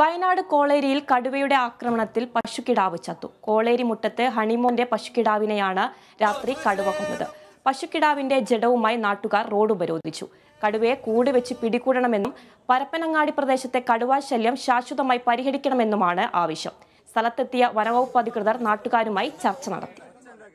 വയനാട് കോളേരിയിൽ കടുവയുടെ ആക്രമണത്തിൽ പശുക്കിടാവ് ചത്തു കോളേരി മുട്ടത്ത് ഹണിമോന്റെ പശുക്കിടാവിനെയാണ് രാത്രി കടുവ കൊന്നത് പശുക്കിടാവിന്റെ ജഡവുമായി നാട്ടുകാർ റോഡ് ഉപരോധിച്ചു കടുവയെ കൂട് വെച്ച് പിടികൂടണമെന്നും പരപ്പനങ്ങാടി പ്രദേശത്തെ കടുവാ ശാശ്വതമായി പരിഹരിക്കണമെന്നുമാണ് ആവശ്യം സ്ഥലത്തെത്തിയ വനവകുപ്പ് അധികൃതർ നാട്ടുകാരുമായി ചർച്ച നടത്തി